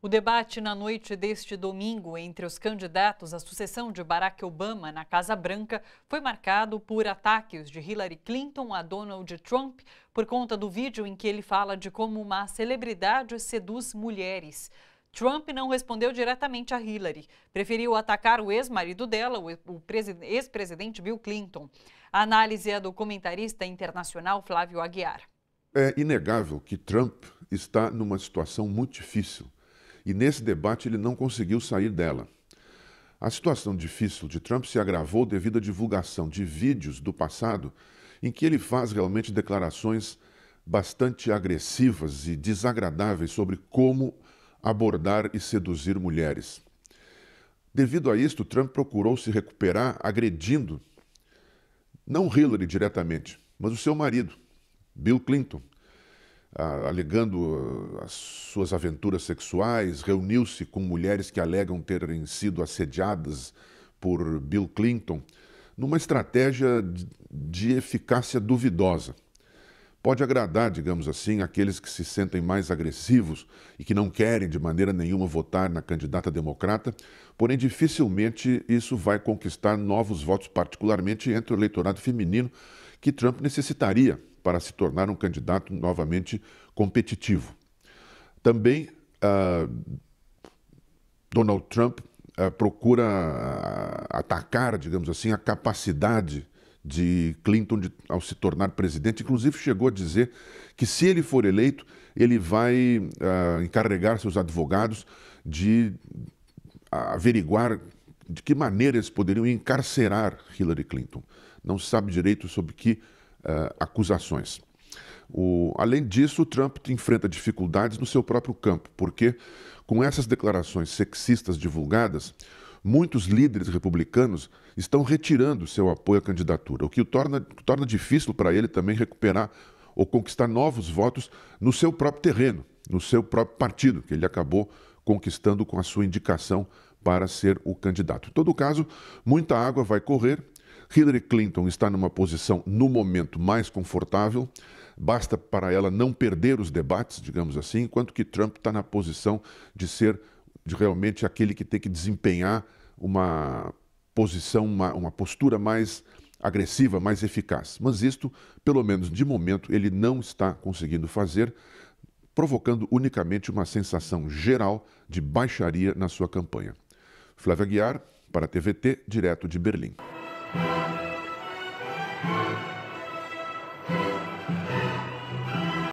O debate na noite deste domingo entre os candidatos à sucessão de Barack Obama na Casa Branca foi marcado por ataques de Hillary Clinton a Donald Trump por conta do vídeo em que ele fala de como uma celebridade seduz mulheres. Trump não respondeu diretamente a Hillary. Preferiu atacar o ex-marido dela, o ex-presidente Bill Clinton. A análise é do comentarista internacional Flávio Aguiar. É inegável que Trump está numa situação muito difícil e nesse debate ele não conseguiu sair dela. A situação difícil de Trump se agravou devido à divulgação de vídeos do passado em que ele faz realmente declarações bastante agressivas e desagradáveis sobre como abordar e seduzir mulheres. Devido a isto, Trump procurou se recuperar agredindo não Hillary diretamente, mas o seu marido, Bill Clinton, alegando ah, as suas aventuras sexuais, reuniu-se com mulheres que alegam terem sido assediadas por Bill Clinton, numa estratégia de eficácia duvidosa. Pode agradar, digamos assim, aqueles que se sentem mais agressivos e que não querem de maneira nenhuma votar na candidata democrata, porém dificilmente isso vai conquistar novos votos, particularmente entre o eleitorado feminino, que Trump necessitaria para se tornar um candidato novamente competitivo. Também uh, Donald Trump uh, procura ah, atacar, digamos assim, a capacidade de Clinton de, ao se tornar presidente. Inclusive chegou a dizer que se ele for eleito, ele vai uh, encarregar seus advogados de averiguar de que maneira eles poderiam encarcerar Hillary Clinton. Não se sabe direito sobre que uh, acusações. O, além disso, o Trump enfrenta dificuldades no seu próprio campo, porque, com essas declarações sexistas divulgadas, muitos líderes republicanos estão retirando seu apoio à candidatura, o que o torna, torna difícil para ele também recuperar ou conquistar novos votos no seu próprio terreno, no seu próprio partido, que ele acabou conquistando com a sua indicação para ser o candidato. Em todo caso, muita água vai correr Hillary Clinton está numa posição, no momento, mais confortável, basta para ela não perder os debates, digamos assim, enquanto que Trump está na posição de ser de realmente aquele que tem que desempenhar uma posição, uma, uma postura mais agressiva, mais eficaz. Mas isto, pelo menos de momento, ele não está conseguindo fazer, provocando unicamente uma sensação geral de baixaria na sua campanha. Flávia Guiar, para a TVT, direto de Berlim.